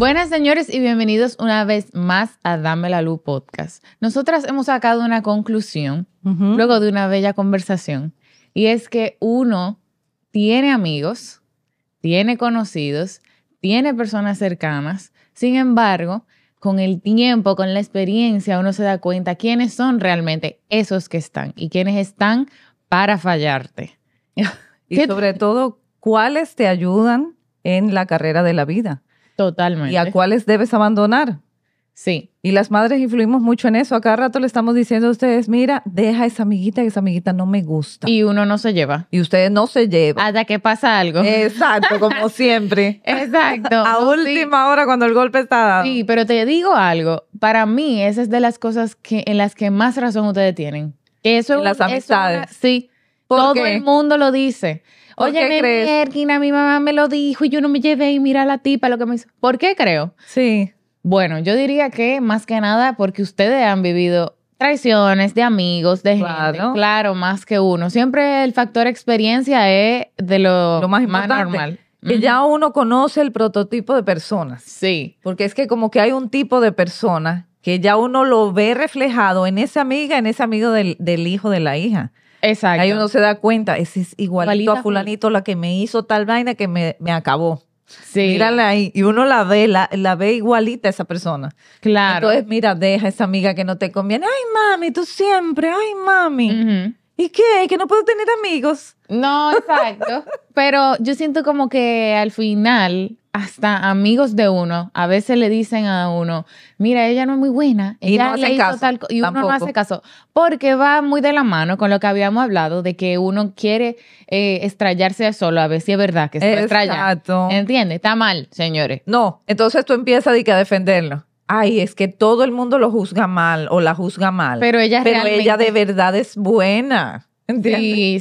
Buenas señores y bienvenidos una vez más a Dame la Luz Podcast. Nosotras hemos sacado una conclusión luego de una bella conversación y es que uno tiene amigos, tiene conocidos, tiene personas cercanas, sin embargo, con el tiempo, con la experiencia, uno se da cuenta quiénes son realmente esos que están y quiénes están para fallarte. Y sobre todo, cuáles te ayudan en la carrera de la vida. Totalmente. ¿Y a cuáles debes abandonar? Sí. Y las madres influimos mucho en eso. A cada rato le estamos diciendo a ustedes, mira, deja esa amiguita, que esa amiguita no me gusta. Y uno no se lleva. Y ustedes no se llevan. Hasta que pasa algo. Exacto, como siempre. Exacto. a última hora cuando el golpe está dado. Sí, pero te digo algo. Para mí, esa es de las cosas que, en las que más razón ustedes tienen. Eso es, las amistades. sí. Todo el mundo lo dice. Oye, qué crees? mi mamá me lo dijo y yo no me llevé y mira a la tipa lo que me hizo. ¿Por qué creo? Sí. Bueno, yo diría que más que nada porque ustedes han vivido traiciones de amigos, de gente, claro, más que uno. Siempre el factor experiencia es de lo, lo más, más normal que ya uno conoce el prototipo de personas. Sí. Porque es que como que hay un tipo de persona que ya uno lo ve reflejado en esa amiga, en ese amigo del hijo de la hija. Exacto. Ahí uno se da cuenta, es, es igualito a fulanito la que me hizo tal vaina que me, acabó. Sí. Mírala ahí. Y uno la ve, la, ve igualita a esa persona. Claro. Entonces, mira, deja a esa amiga que no te conviene. Ay, mami, tú siempre. Ay, mami. ¿Y qué? ¿Que no puedo tener amigos? No, exacto. Pero yo siento como que al final, hasta amigos de uno, a veces le dicen a uno, mira, ella no es muy buena, ella caso, y uno no hace caso, porque va muy de la mano con lo que habíamos hablado de que uno quiere eh, estrellarse solo, a ver si es verdad que se estrella. ¿Entiendes? Está mal, señores. No, entonces tú empiezas a defenderlo ay, es que todo el mundo lo juzga mal o la juzga mal. Pero ella Pero ella de verdad es buena.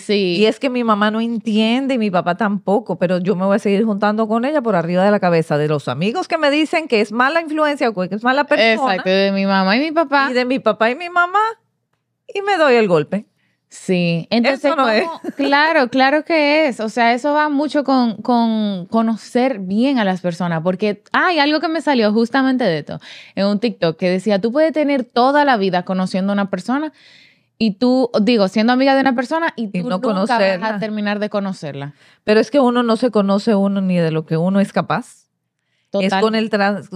Sí, Y es que mi mamá no entiende y mi papá tampoco, pero yo me voy a seguir juntando con ella por arriba de la cabeza de los amigos que me dicen que es mala influencia o que es mala persona. Exacto, de mi mamá y mi papá. Y de mi papá y mi mamá. Y me doy el golpe. Sí, entonces, claro, claro que es. O sea, eso va mucho con, con, conocer bien a las personas, porque hay algo que me salió justamente de esto en un TikTok que decía, tú puedes tener toda la vida conociendo a una persona y tú, digo, siendo amiga de una persona y tú no nunca vas a terminar de conocerla. Pero es que uno no se conoce uno ni de lo que uno es capaz. Es con el, trans,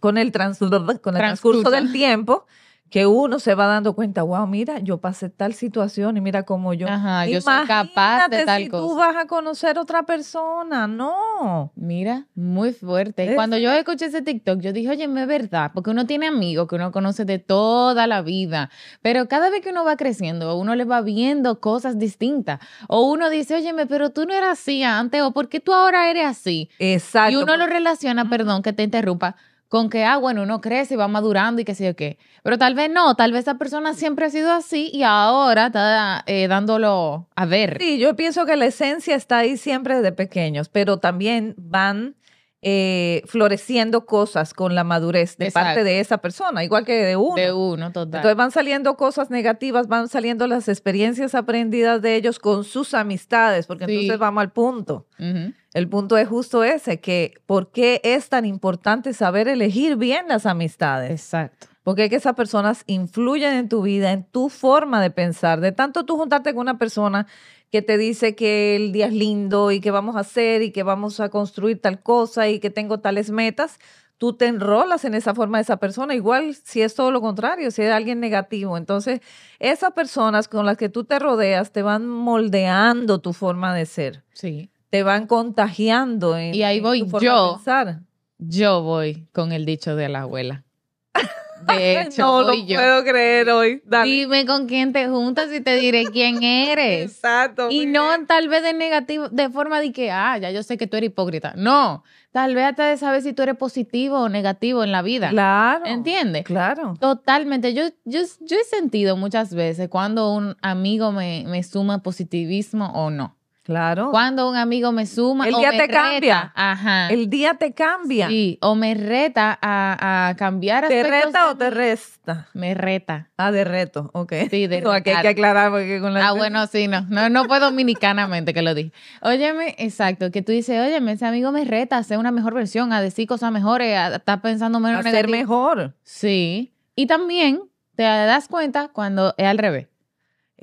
con el transcurso del tiempo que uno se va dando cuenta, wow, mira, yo pasé tal situación y mira cómo yo. Ajá, yo soy capaz de tal si cosa. Tú vas a conocer otra persona, no. Mira, muy fuerte. Cuando yo escuché ese TikTok, yo dije, oye, es verdad, porque uno tiene amigos que uno conoce de toda la vida, pero cada vez que uno va creciendo, uno le va viendo cosas distintas. O uno dice, oye, pero tú no eras así antes, o ¿por qué tú ahora eres así? Exacto. Y uno lo relaciona, perdón que te interrumpa, con que, ah, bueno, uno crece y va madurando y qué sé yo qué. Pero tal vez no, tal vez esa persona siempre ha sido así y ahora está eh, dándolo a ver. Sí, yo pienso que la esencia está ahí siempre desde pequeños, pero también van eh, floreciendo cosas con la madurez de parte de esa persona, igual que de uno. De uno, total. Entonces van saliendo cosas negativas, van saliendo las experiencias aprendidas de ellos con sus amistades, porque entonces vamos al punto. El punto es justo ese, que por qué es tan importante saber elegir bien las amistades. Exacto. Porque es que esas personas influyen en tu vida, en tu forma de pensar. De tanto tú juntarte con una persona que te dice que el día es lindo y que vamos a hacer y que vamos a construir tal cosa y que tengo tales metas, tú te enrolas en esa forma de esa persona, igual si es todo lo contrario, si es alguien negativo. Entonces, esas personas con las que tú te rodeas te van moldeando tu forma de ser. Sí. Te van contagiando. y ahí voy yo. Yo voy con el dicho de la abuela. De hecho, no lo yo. puedo creer hoy. Dime con quién te juntas y te diré quién eres. Exacto. Y no tal vez de negativo, de forma de que, ah, ya yo sé que tú eres hipócrita. No, tal vez hasta de saber si tú eres positivo o negativo en la vida. Claro. ¿Entiendes? Claro. Totalmente. Yo, yo, he sentido muchas veces cuando un amigo me, me suma positivismo o no. Claro. Cuando un amigo me suma. El día te cambia. Ajá. El día te cambia. Sí, o me reta a, a cambiar. ¿Te reta o te resta? Me reta. Ah, de reto, ok. Sí, de reto. aquí que aclarar Ah, bueno, sí, no. No, no fue dominicanamente que lo dije. Óyeme, exacto, que tú dices, óyeme, ese amigo me reta a ser una mejor versión, a decir cosas mejores, a estar pensando menos A ser mejor. Sí. Y también te das cuenta cuando es al revés.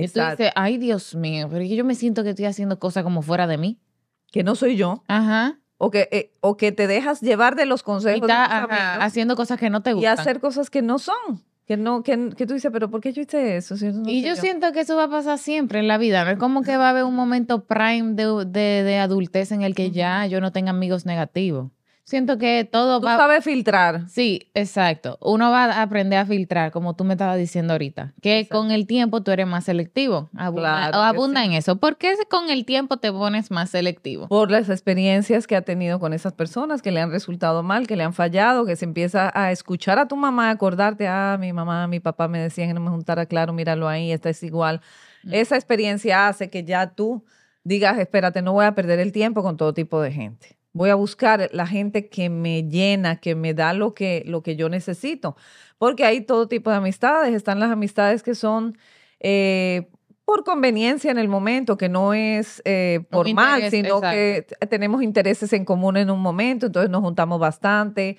Y tú dices, ay Dios mío, pero yo me siento que estoy haciendo cosas como fuera de mí. Que no soy yo. Ajá. O que, eh, o que te dejas llevar de los consejos. Y está, haciendo cosas que no te gustan. Y hacer cosas que no son. Que, no, que, que tú dices, pero ¿por qué yo hice eso? y yo, siento que eso va a pasar siempre en la vida. No es como que va a haber un momento prime de, de, de adultez en el que ya yo no tenga amigos negativos. Siento que todo tú sabes filtrar. Sí, exacto. Uno va a aprender a filtrar, como tú me estabas diciendo ahorita, que con el tiempo tú eres más selectivo. Abunda, en eso. ¿Por qué con el tiempo te pones más selectivo? Por las experiencias que ha tenido con esas personas que le han resultado mal, que le han fallado, que se empieza a escuchar a tu mamá, acordarte, ah, mi mamá, mi papá me decían que no me juntara, claro, míralo ahí, esta es igual. Mm. Esa experiencia hace que ya tú digas, espérate, no voy a perder el tiempo con todo tipo de gente voy a buscar la gente que me llena, que me da lo que, lo que yo necesito. Porque hay todo tipo de amistades, están las amistades que son eh, por conveniencia en el momento, que no es eh, por mal, sino que tenemos intereses en común en un momento, entonces nos juntamos bastante.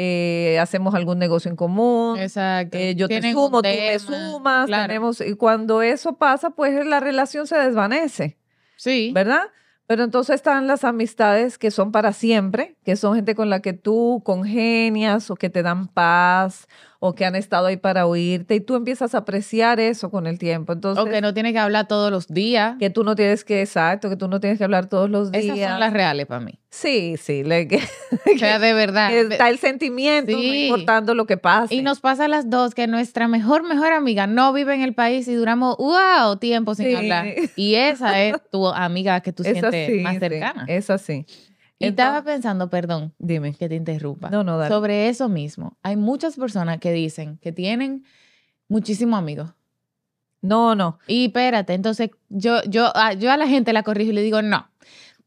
Eh, hacemos algún negocio en común, Exacto. yo te sumo, tú me sumas, tenemos, y cuando eso pasa, pues la relación se desvanece, sí. ¿verdad? Pero entonces están las amistades que son para siempre, que son gente con la que tú congenias o que te dan paz o que han estado ahí para oírte y tú empiezas a apreciar eso con el tiempo. Entonces, o que no tienes que hablar todos los días. Que tú no tienes que, exacto, que tú no tienes que hablar todos los días. Esas son las reales para mí. Sí, sí, le, que, o sea, de verdad. Está el sentimiento, sí. no importando lo que pasa. Y nos pasa a las dos que nuestra mejor, mejor amiga no vive en el país y duramos, wow, tiempo sin hablar. Y esa es tu amiga que tú sientes más cercana. Sí, sí. Estaba pensando, perdón, dime que te interrumpa. No, no, Sobre eso mismo. Hay muchas personas que dicen que tienen muchísimos amigos. No, no. Y espérate, entonces yo, yo, yo a la gente la corrijo y le digo, no,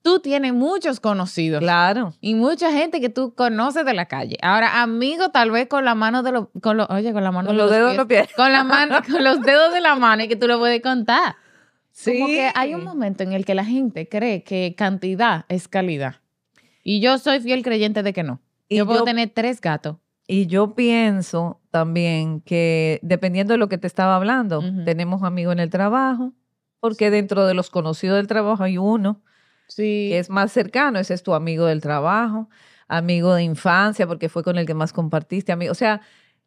tú tienes muchos conocidos. Claro. Y mucha gente que tú conoces de la calle. Ahora, amigo, tal vez con la mano de los, oye, con la mano de los, dedos pies, los Con la mano, con los dedos de la mano y que tú lo puedes contar. Sí. Como que hay un momento en el que la gente cree que cantidad es calidad. Y yo soy fiel creyente de que no. yo puedo tener tres gatos. Y yo pienso también que dependiendo de lo que te estaba hablando, tenemos amigos en el trabajo, porque dentro de los conocidos del trabajo hay uno sí. que es más cercano, ese es tu amigo del trabajo, amigo de infancia, porque fue con el que más compartiste, amigo. O sea,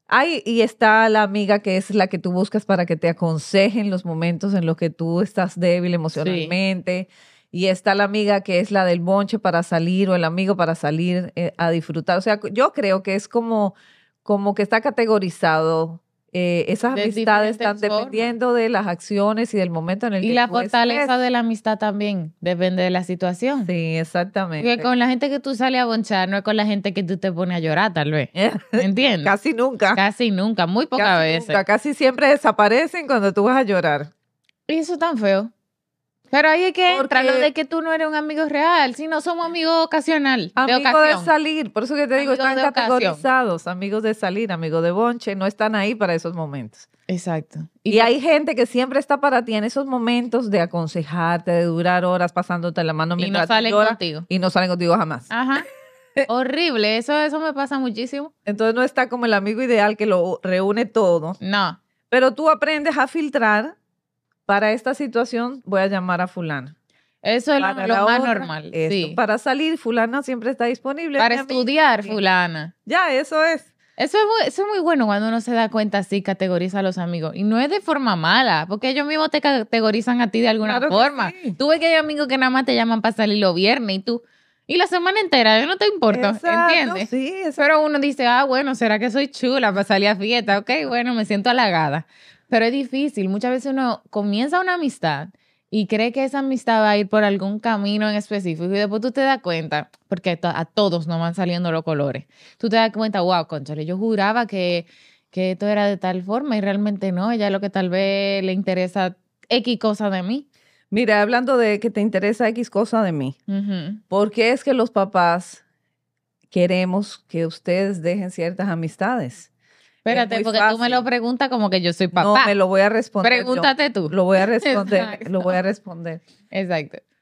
hay y está la amiga que es la que tú buscas para que te aconseje en los momentos en los que tú estás débil emocionalmente y está la amiga que es la del bonche para salir o el amigo para salir eh, a disfrutar. O sea, yo creo que es como, como que está categorizado. Eh, esas amistades están dependiendo de las acciones y del momento en el y que Y la fortaleza de la amistad también depende de la situación. Sí, exactamente. Porque con la gente que tú sales a bonchar no es con la gente que tú te pone a llorar, tal vez. ¿Entiendes? casi nunca. Casi nunca, muy pocas veces. Casi siempre desaparecen cuando tú vas a llorar. Y eso es tan feo. Pero ahí hay que entrar lo de que tú no eres un amigo real, si no somos amigos ocasional. Amigos de, ocasión. salir, por eso que te digo, están categorizados, amigos de salir, amigos de bonche, no están ahí para esos momentos. Exacto. Y, hay gente que siempre está para ti en esos momentos de aconsejarte, de durar horas pasándote la mano mientras y no salen contigo. Y no salen contigo jamás. Ajá. Horrible, eso, eso me pasa muchísimo. Entonces no está como el amigo ideal que lo reúne todo. No. Pero tú aprendes a filtrar para esta situación voy a llamar a fulana. Eso es lo, más normal. Para salir, fulana siempre está disponible. Para estudiar, fulana. Ya, eso es. Eso es, muy, bueno cuando uno se da cuenta así, categoriza a los amigos. Y no es de forma mala, porque ellos mismos te categorizan a ti de alguna forma. Tú ves que hay amigos que nada más te llaman para salir los viernes y tú... Y la semana entera, yo no te importa, ¿entiendes? Sí, Pero uno dice, ah, bueno, ¿será que soy chula para salir a fiesta? Ok, bueno, me siento halagada. Pero es difícil. Muchas veces uno comienza una amistad y cree que esa amistad va a ir por algún camino en específico y después tú te das cuenta, porque a todos no van saliendo los colores, tú te das cuenta, wow, conchale, yo juraba que, que esto era de tal forma y realmente no, ella lo que tal vez le interesa X cosa de mí. Mira, hablando de que te interesa X cosa de mí, porque ¿por qué es que los papás queremos que ustedes dejen ciertas amistades? Espérate, porque tú me lo preguntas como que yo soy papá. No, me lo voy a responder. Pregúntate tú. Lo voy a responder, Exacto. lo voy a responder.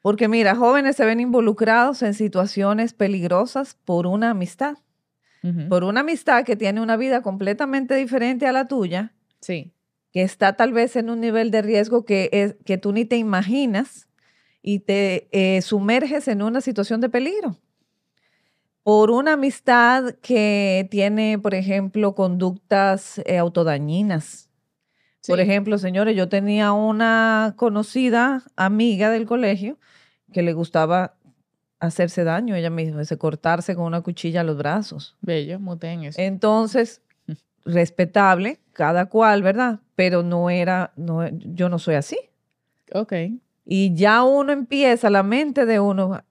Porque mira, jóvenes se ven involucrados en situaciones peligrosas por una amistad. Por una amistad que tiene una vida completamente diferente a la tuya. Sí. Que está tal vez en un nivel de riesgo que, es, que tú ni te imaginas y te eh, sumerges en una situación de peligro por una amistad que tiene, por ejemplo, conductas eh, autodañinas. Por ejemplo, señores, yo tenía una conocida amiga del colegio que le gustaba hacerse daño ella misma, ese cortarse con una cuchilla los brazos. Bello, muten eso. Entonces, mm. respetable, cada cual, ¿verdad? Pero no era, no, yo no soy así. Ok. Y ya uno empieza, la mente de uno,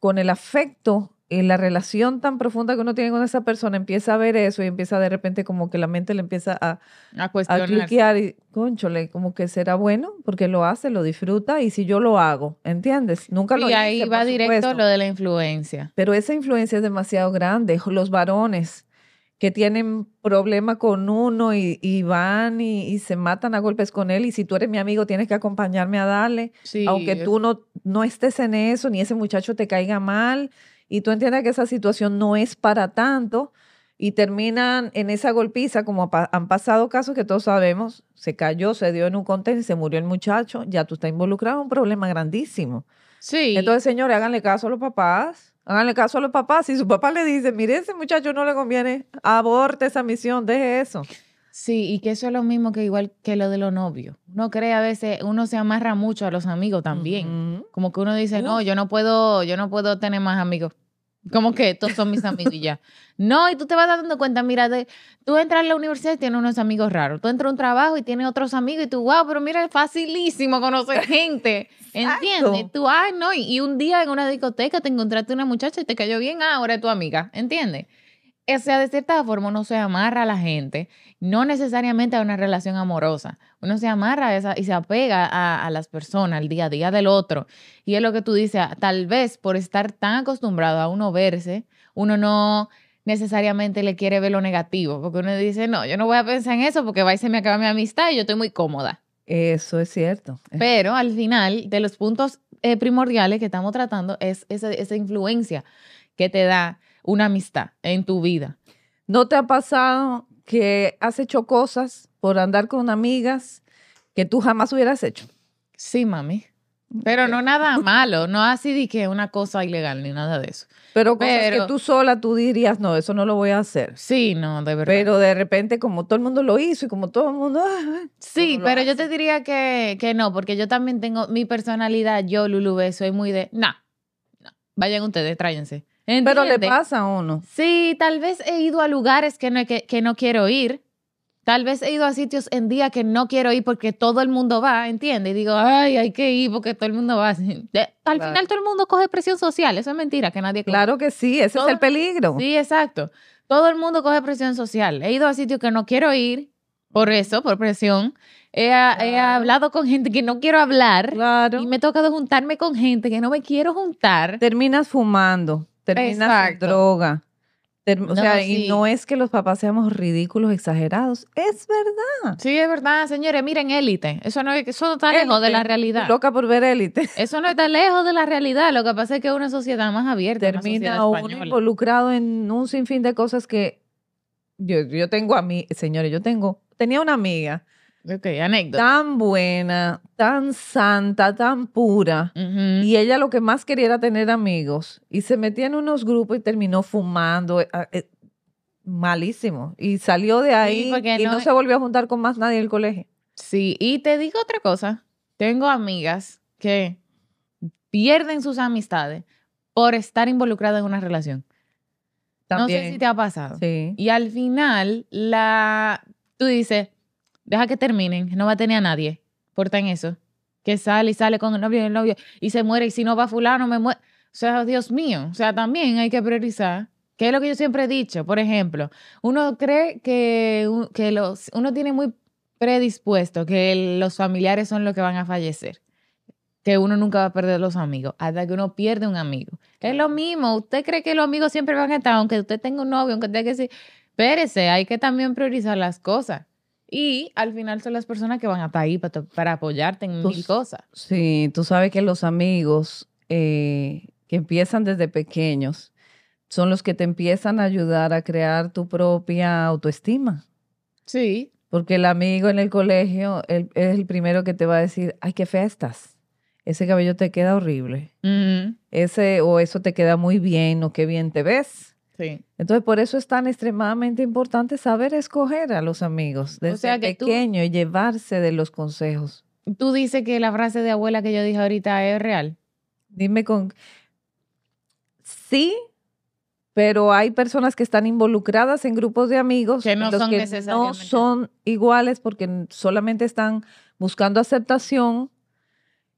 con el afecto la relación tan profunda que uno tiene con esa persona empieza a ver eso y empieza de repente como que la mente le empieza a, a, a cliquear y, conchole, como que será bueno porque lo hace, lo disfruta y si yo lo hago, ¿entiendes? Nunca lo Y ahí va directo lo de la influencia. Pero esa influencia es demasiado grande. Los varones que tienen problema con uno y, van y, se matan a golpes con él y si tú eres mi amigo tienes que acompañarme a darle, aunque tú no, no estés en eso, ni ese muchacho te caiga mal y tú entiendes que esa situación no es para tanto y terminan en esa golpiza, como han pasado casos que todos sabemos, se cayó, se dio en un contexto y se murió el muchacho, ya tú estás involucrado en un problema grandísimo. Sí. Entonces, señores, háganle caso a los papás, háganle caso a los papás. Si su papá le dice, mire, ese muchacho no le conviene, aborte esa misión, deje eso. Sí, y que eso es lo mismo que igual que lo de los novios. Uno cree a veces, uno se amarra mucho a los amigos también. Como que uno dice, no, yo no puedo, yo no puedo tener más amigos. Como que estos son mis amigos y ya. No, y tú te vas dando cuenta, mira, tú entras a la universidad y tienes unos amigos raros. Tú entras a un trabajo y tienes otros amigos y tú, wow, pero mira, es facilísimo conocer gente. ¿Entiendes? Tú, ay, no, y, y, un día en una discoteca te encontraste una muchacha y te cayó bien, ah, ahora es tu amiga. ¿Entiendes? O eh, sea, de cierta forma uno se amarra a la gente, no necesariamente a una relación amorosa. Uno se amarra esa y se apega a, las personas, al día a día del otro. Y es lo que tú dices, ah, tal vez por estar tan acostumbrado a uno verse, uno no necesariamente le quiere ver lo negativo, porque uno dice, no, yo no voy a pensar en eso porque va y se me acaba mi amistad y yo estoy muy cómoda. Eso es cierto. Eh. Pero al final, de los puntos eh, primordiales que estamos tratando es esa influencia que te da una amistad en tu vida. ¿No te ha pasado que has hecho cosas por andar con amigas que tú jamás hubieras hecho? Sí, mami. Pero no nada malo, no así de que una cosa ilegal ni nada de eso. Pero cosas que tú sola tú dirías, no, eso no lo voy a hacer. Sí, no, de verdad. Pero de repente, como todo el mundo lo hizo y como todo el mundo. Ah, ah", sí, pero yo te diría que, que, no, porque yo también tengo mi personalidad, yo, Lulube, soy muy de. No, vayan ustedes, tráyanse. Pero le pasa a uno. Sí, tal vez he ido a lugares que no, que, no quiero ir. Tal vez he ido a sitios en día que no quiero ir porque todo el mundo va, ¿entiendes? Y digo, ay, hay que ir porque todo el mundo va. Al final todo el mundo coge presión social, eso es mentira, que nadie... Claro que sí, ese es el peligro. Sí, exacto. Todo el mundo coge presión social. He ido a sitios que no quiero ir, por eso, por presión. He, he hablado con gente que no quiero hablar. Claro. Y me he tocado juntarme con gente que no me quiero juntar. Terminas fumando. Termina droga. o sea, y no es que los papás seamos ridículos, exagerados. Es verdad. Sí, es verdad, señores. Miren, élite. Eso no, eso está lejos de la realidad. Loca por ver élite. Eso no está lejos de la realidad. Lo que pasa es que es una sociedad más abierta. Termina uno involucrado en un sinfín de cosas que yo, yo tengo a mí, señores, yo tengo, tenía una amiga Ok, anécdota. Tan buena, tan santa, tan pura. Y ella lo que más quería era tener amigos. Y se metía en unos grupos y terminó fumando. Eh, ah, eh, malísimo. Y salió de ahí y no, se volvió a juntar con más nadie el colegio. Sí, y te digo otra cosa. Tengo amigas que pierden sus amistades por estar involucradas en una relación. También. No sé si te ha pasado. Sí. Y al final, la, tú dices, deja que terminen, no va a tener a nadie. en eso. Que sale y sale con el novio y el novio y se muere y si no va fulano me muere. O sea, Dios mío, o sea, también hay que priorizar. Que es lo que yo siempre he dicho, por ejemplo, uno cree que, los, uno tiene muy predispuesto que los familiares son los que van a fallecer que uno nunca va a perder los amigos, hasta que uno pierde un amigo. Es lo mismo, usted cree que los amigos siempre van a estar, aunque usted tenga un novio, aunque tenga que decir Espérese, hay que también priorizar las cosas. Y al final son las personas que van a estar ahí para, apoyarte en mil cosas. Sí, tú sabes que los amigos eh, que empiezan desde pequeños son los que te empiezan a ayudar a crear tu propia autoestima. Sí. Porque el amigo en el colegio es el primero que te va a decir, ay, qué fea estás. Ese cabello te queda horrible. Ese o eso te queda muy bien o qué bien te ves entonces, por eso es tan extremadamente importante saber escoger a los amigos desde pequeño y llevarse de los consejos. Tú dices que la frase de abuela que yo dije ahorita es real. Dime con... Sí, pero hay personas que están involucradas en grupos de amigos que no, son, iguales porque solamente están buscando aceptación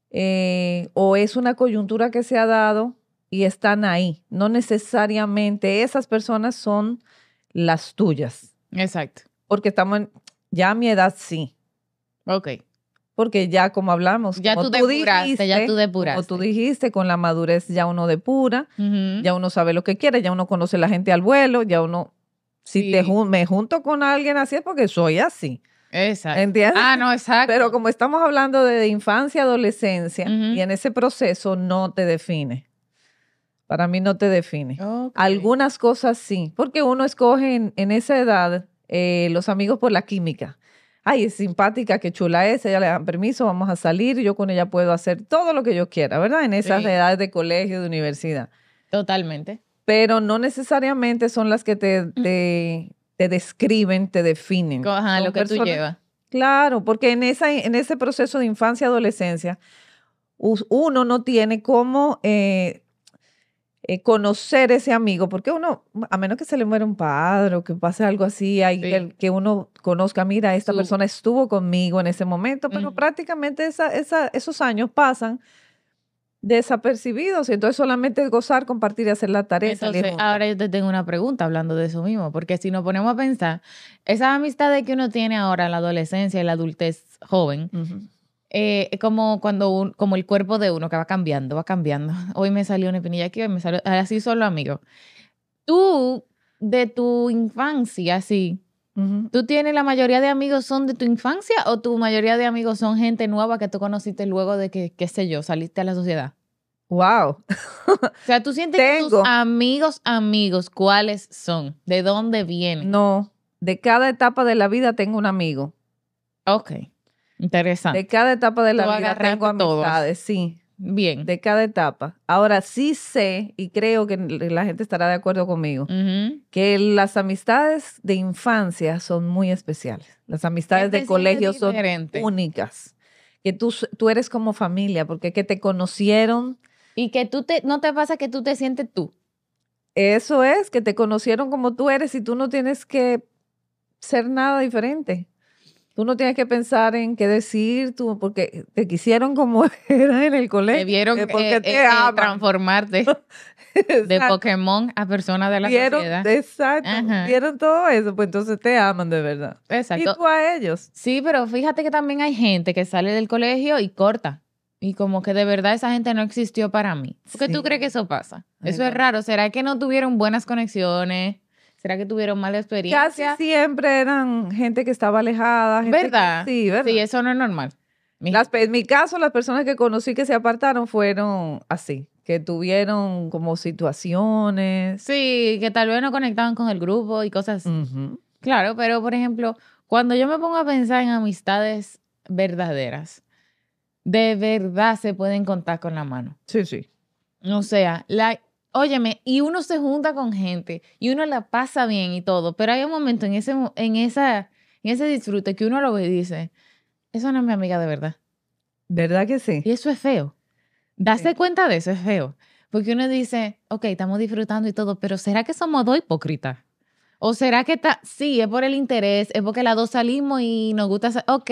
eh, o es una coyuntura que se ha dado y están ahí. No necesariamente esas personas son las tuyas. Exacto. Porque estamos en, ya a mi edad sí. Ok. Porque ya como hablamos, ya tú, depuraste, dijiste, ya tú depuraste. Como tú dijiste, con la madurez ya uno depura, ya uno sabe lo que quiere, ya uno conoce la gente al vuelo, ya uno, si te, me junto con alguien así es porque soy así. Exacto. ¿Entiendes? Ah, no, exacto. Pero como estamos hablando de infancia, adolescencia, y en ese proceso no te define. Para mí no te define. Algunas cosas sí, porque uno escoge en, esa edad eh, los amigos por la química. Ay, es simpática, qué chula es, ella le dan permiso, vamos a salir, yo con ella puedo hacer todo lo que yo quiera, ¿verdad? En esas edades de colegio, de universidad. Totalmente. Pero no necesariamente son las que te, mm. describen, te definen. Ajá, lo que tú llevas. Claro, porque en, esa, en ese proceso de infancia-adolescencia, uno no tiene cómo eh, eh, conocer ese amigo, porque uno, a menos que se le muera un padre o que pase algo así, hay que, uno conozca, mira, esta persona estuvo conmigo en ese momento, pero prácticamente esa, esos años pasan desapercibidos y entonces solamente gozar, compartir y hacer la tarea. Entonces, ahora yo te tengo una pregunta hablando de eso mismo, porque si nos ponemos a pensar, esas amistades que uno tiene ahora en la adolescencia y la adultez joven, eh, como cuando un, como el cuerpo de uno que va cambiando, va cambiando. Hoy me salió una espinilla aquí, hoy me salió así solo amigo. Tú de tu infancia, sí. ¿Tú tienes la mayoría de amigos son de tu infancia o tu mayoría de amigos son gente nueva que tú conociste luego de que, qué sé yo, saliste a la sociedad? Wow. o sea, tú sientes que tus amigos, amigos, ¿cuáles son? ¿De dónde vienen? No, de cada etapa de la vida tengo un amigo. Ok. Interesante. De cada etapa de la vida tengo amistades, sí. Bien. De cada etapa. Ahora sí sé, y creo que la gente estará de acuerdo conmigo, que las amistades de infancia son muy especiales. Las amistades de colegio son únicas. Que tú, tú eres como familia, porque que te conocieron. Y que tú te, no te pasa que tú te sientes tú. Eso es, que te conocieron como tú eres y tú no tienes que ser nada diferente. Tú no tienes que pensar en qué decir, tú, porque te quisieron como eras en el colegio. Eh, eh, te vieron eh, transformarte de Pokémon a persona de la sociedad. Exacto. Vieron todo eso, pues entonces te aman de verdad. Exacto. Y tú a ellos. Sí, pero fíjate que también hay gente que sale del colegio y corta. Y como que de verdad esa gente no existió para mí. ¿Por qué tú crees que eso pasa? Eso es raro. ¿Será que no tuvieron buenas conexiones? ¿Será que tuvieron mala experiencia? Casi siempre eran gente que estaba alejada. ¿Verdad? sí, ¿verdad? Sí, eso no es normal. en mi caso, las personas que conocí que se apartaron fueron así, que tuvieron como situaciones. Sí, que tal vez no conectaban con el grupo y cosas así. Claro, pero por ejemplo, cuando yo me pongo a pensar en amistades verdaderas, de verdad se pueden contar con la mano. Sí, sí. O sea, la, Óyeme, y uno se junta con gente y uno la pasa bien y todo, pero hay un momento en ese, en esa, en ese disfrute que uno lo ve y dice, eso no es mi amiga de verdad. ¿Verdad que sí? Y eso es feo. Darse cuenta de eso es feo. Porque uno dice, ok, estamos disfrutando y todo, pero ¿será que somos dos hipócritas? ¿O será que está, sí, es por el interés, es porque las dos salimos y nos gusta, ok,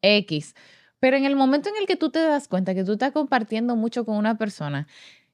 X. Pero en el momento en el que tú te das cuenta que tú estás compartiendo mucho con una persona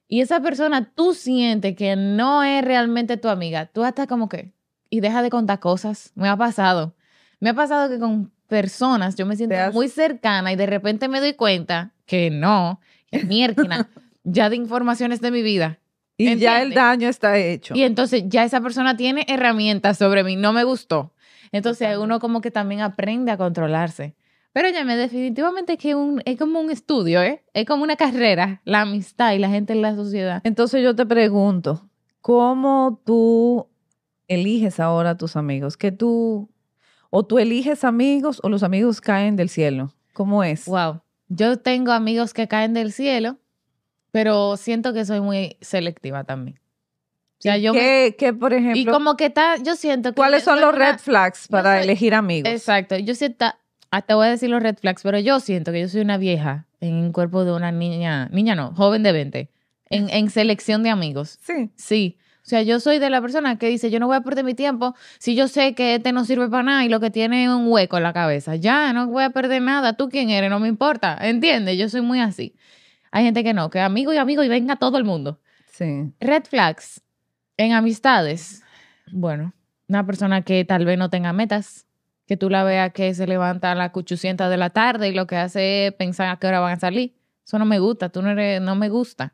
y esa persona tú sientes que no es realmente tu amiga, tú hasta como que, y deja de contar cosas. Me ha pasado. Me ha pasado que con personas yo me siento muy cercana y de repente me doy cuenta que no, que mierda, ya de informaciones de mi vida. Y ya el daño está hecho. Y entonces ya esa persona tiene herramientas sobre mí, no me gustó. Entonces uno como que también aprende a controlarse. Pero me definitivamente que un, es como un estudio, ¿eh? Es como una carrera, la amistad y la gente en la sociedad. Entonces yo te pregunto, ¿cómo tú eliges ahora tus amigos? Que tú, o tú eliges amigos o los amigos caen del cielo. ¿Cómo es? Wow. Yo tengo amigos que caen del cielo, pero siento que soy muy selectiva también. ya yo que, por ejemplo. Y como que está, yo siento que. ¿Cuáles son los red flags para elegir amigos? Exacto. Yo siento hasta voy a decir los red flags, pero yo siento que yo soy una vieja en un cuerpo de una niña, niña no, joven de 20, en, en selección de amigos. Sí. Sí. O sea, yo soy de la persona que dice, yo no voy a perder mi tiempo si yo sé que este no sirve para nada y lo que tiene es un hueco en la cabeza. Ya, no voy a perder nada. Tú quién eres, no me importa. ¿Entiendes? Yo soy muy así. Hay gente que no, que amigo y amigo y venga todo el mundo. Sí. Red flags en amistades. Bueno, una persona que tal vez no tenga metas que tú la veas que se levanta a las de la tarde y lo que hace es pensar a qué hora van a salir. Eso no me gusta, tú no eres, no me gusta.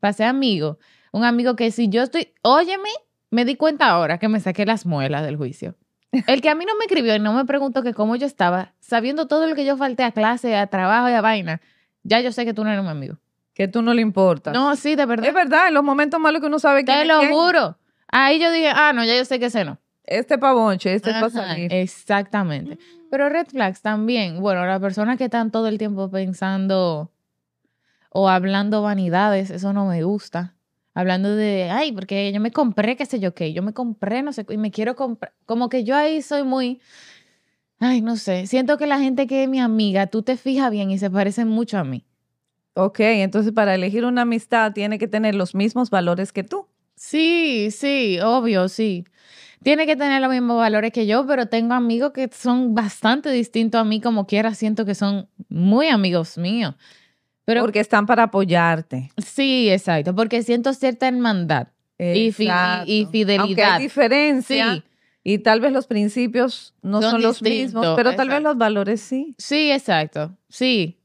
Pasé amigo, un amigo que si yo estoy, óyeme, me di cuenta ahora que me saqué las muelas del juicio. El que a mí no me escribió y no me preguntó que cómo yo estaba, sabiendo todo lo que yo falté a clase, a trabajo y a vaina, ya yo sé que tú no eres mi amigo. Que tú no le importa No, sí, de verdad. Es verdad, en los momentos malos que uno sabe que... Te lo juro. Ahí yo dije, ah, no, ya yo sé que ese no este pavonche, este Exactamente. Mm. Pero red flags también. Bueno, las personas que están todo el tiempo pensando o hablando vanidades, eso no me gusta. Hablando de, ay, porque yo me compré, qué sé yo qué, yo me compré, no sé, y me quiero comprar. Como que yo ahí soy muy, ay, no sé, siento que la gente que es mi amiga, tú te fijas bien y se parecen mucho a mí. Ok, entonces para elegir una amistad tiene que tener los mismos valores que tú. Sí, sí, obvio, sí tiene que tener los mismos valores que yo, pero tengo amigos que son bastante distintos a mí, como quiera, siento que son muy amigos míos. porque están para apoyarte. Sí, exacto, porque siento cierta hermandad y, fidelidad. Aunque hay diferencia. Y tal vez los principios no son, los mismos, pero tal vez los valores sí. Sí, exacto. Sí.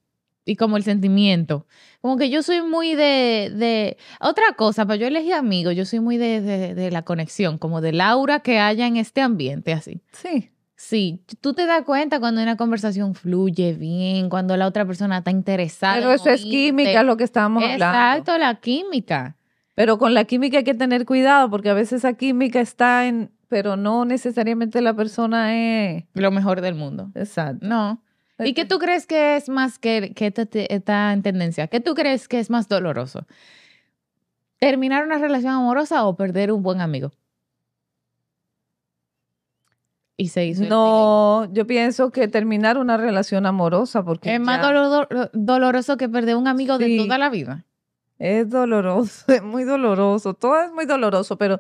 Y como el sentimiento. Como que yo soy muy de, otra cosa, pero yo elegí amigos, yo soy muy de, la conexión, como de aura que haya en este ambiente, así. Sí. Sí, tú te das cuenta cuando una conversación fluye bien, cuando la otra persona está interesada. Pero eso es química lo que estábamos hablando. Exacto, la química. Pero con la química hay que tener cuidado porque a veces la química está en, pero no necesariamente la persona es... Lo mejor del mundo. Exacto. No. ¿Y qué tú crees que es más que, que está en tendencia? ¿Qué tú crees que es más doloroso? ¿Terminar una relación amorosa o perder un buen amigo? y se hizo. No, este yo pienso que terminar una relación amorosa porque es más doloroso que perder un amigo de toda la vida. Es doloroso, es muy doloroso, todo es muy doloroso, pero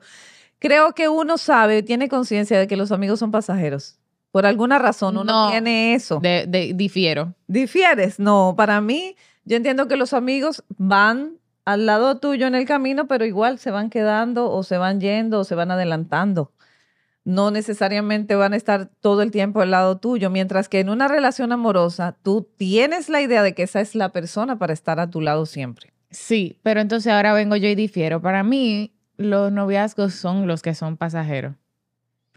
creo que uno sabe, tiene conciencia de que los amigos son pasajeros. Por alguna razón uno no, tiene eso. De, difiero. ¿Difieres? No, para mí, yo entiendo que los amigos van al lado tuyo en el camino, pero igual se van quedando o se van yendo o se van adelantando. No necesariamente van a estar todo el tiempo al lado tuyo, mientras que en una relación amorosa tú tienes la idea de que esa es la persona para estar a tu lado siempre. Sí, pero entonces ahora vengo yo y difiero. Para mí, los noviazgos son los que son pasajeros.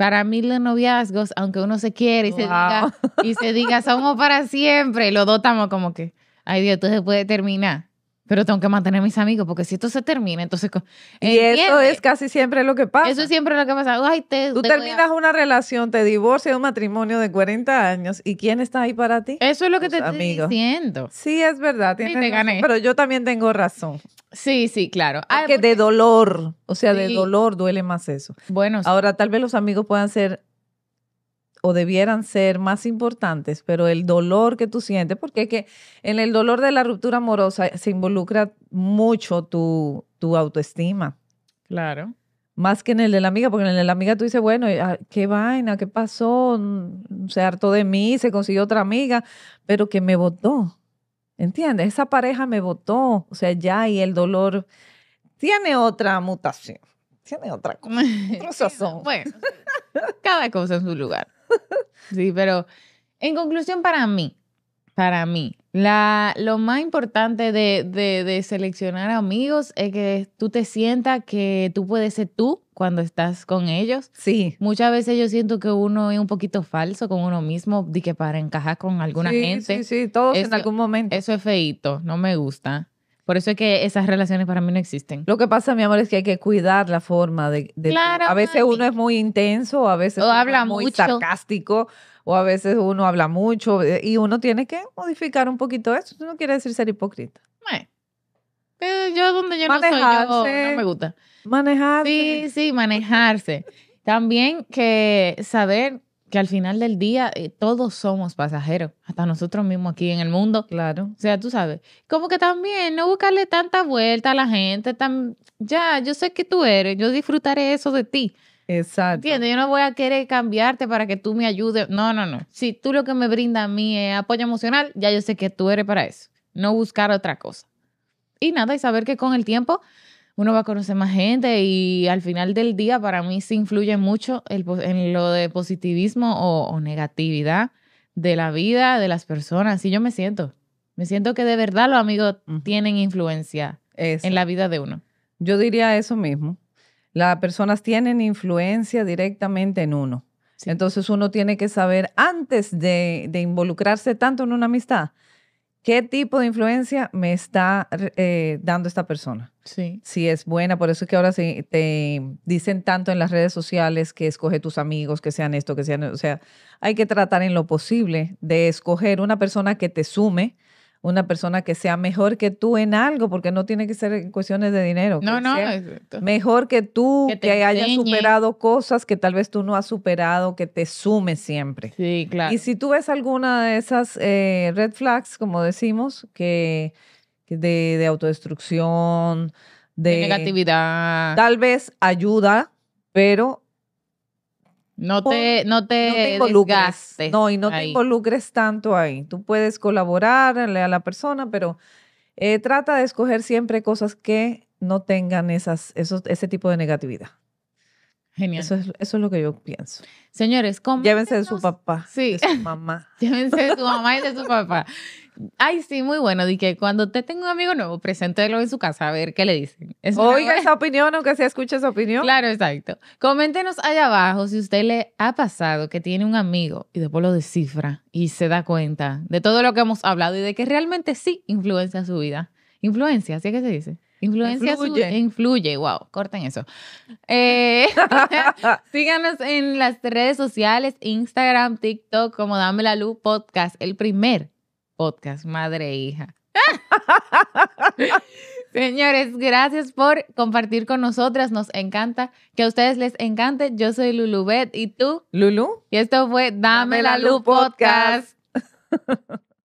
Para mí los noviazgos, aunque uno se quiere y, se, diga, y se diga somos para siempre, los dos como que, ay Dios, tú se puede terminar pero tengo que mantener a mis amigos porque si esto se termina, entonces... Y eso es casi siempre lo que pasa. Eso es siempre lo que pasa. Ay, Tú terminas una relación, te divorcias de un matrimonio de 40 años y ¿quién está ahí para ti? Eso es lo que te estoy diciendo. Sí, es verdad, gané. pero yo también tengo razón. Sí, sí, claro. Ah, porque, de dolor, o sea, de dolor duele más eso. Bueno. Ahora, tal vez los amigos puedan ser o debieran ser más importantes, pero el dolor que tú sientes, porque es que en el dolor de la ruptura amorosa se involucra mucho tu, autoestima. Claro. Más que en el de la amiga, porque en el de la amiga tú dices, bueno, ah, qué vaina, qué pasó, mm, se hartó de mí, se consiguió otra amiga, pero que me votó. ¿Entiendes? Esa pareja me votó. O sea, ya y el dolor tiene otra mutación, tiene otra cosa. bueno, cada cosa en su lugar. sí, pero en conclusión para mí, para mí, la, lo más importante de, de, seleccionar amigos es que tú te sientas que tú puedes ser tú cuando estás con ellos. Sí. Muchas veces yo siento que uno es un poquito falso con uno mismo, de que para encajar con alguna gente. Sí, sí, todos en algún momento. Eso es feito, no me gusta. Por eso es que esas relaciones para mí no existen. Lo que pasa, mi amor, es que hay que cuidar la forma de... de a veces uno es muy intenso, a veces uno habla es muy sarcástico, o a veces uno habla mucho, eh, y uno tiene que modificar un poquito eso. no quiere decir ser hipócrita. Bueno, Pero yo donde yo no soy, yo, no me gusta. Manejarse. Sí, sí, manejarse. También que saber que al final del día eh, todos somos pasajeros, hasta nosotros mismos aquí en el mundo. Claro. O sea, tú sabes, como que también no buscarle tanta vuelta a la gente, tan, ya, yo sé que tú eres, yo disfrutaré eso de ti. Exacto. ¿Entiendes? Yo no voy a querer cambiarte para que tú me ayudes. No, no, no. Si tú lo que me brinda a mí es apoyo emocional, ya yo sé que tú eres para eso. No buscar otra cosa. Y nada, y saber que con el tiempo uno va a conocer más gente y al final del día para mí se influye mucho en lo de positivismo o, negatividad de la vida de las personas. Y yo me siento. Me siento que de verdad los amigos tienen influencia en la vida de uno. Yo diría eso mismo. Las personas tienen influencia directamente en uno. Entonces uno tiene que saber antes de, de involucrarse tanto en una amistad ¿Qué tipo de influencia me está eh, dando esta persona? Sí. Si es buena, por eso es que ahora te dicen tanto en las redes sociales que escoge tus amigos, que sean esto, que sean, o sea, hay que tratar en lo posible de escoger una persona que te sume, una persona que sea mejor que tú en algo, porque no tiene que ser en cuestiones de dinero. No, no, Mejor que tú, que, hayas superado cosas que tal vez tú no has superado, que te sume siempre. Sí, claro. Y si tú ves alguna de esas eh, red flags, como decimos, que de, de autodestrucción, de negatividad. Tal vez ayuda, pero no te, no te, no y no te tanto ahí. Tú puedes colaborarle a la persona, pero eh, trata de escoger siempre cosas que no tengan esas, esos, ese tipo de negatividad. Genial. Eso es, eso es lo que yo pienso. Señores, ¿cómo? Llévense de su papá. Sí. De su mamá. Llévense de su mamá y de su papá. Ay, sí, muy bueno. Dije que cuando usted tenga un amigo nuevo, preséntelo en su casa a ver qué le dicen. Oiga esa opinión, aunque se escuche esa opinión. Claro, exacto. Coméntenos allá abajo si usted le ha pasado que tiene un amigo y después lo descifra y se da cuenta de todo lo que hemos hablado y de que realmente sí influencia su vida. Influencia, así es que se dice. Influencia influye. influye, wow, corten eso. Eh, síganos en las redes sociales, Instagram, TikTok, como Dame la Luz Podcast, el primer podcast, madre e hija. Señores, gracias por compartir con nosotras. Nos encanta que a ustedes les encante. Yo soy Lulubet y tú, Lulu. Y esto fue Dame, la, Luz podcast.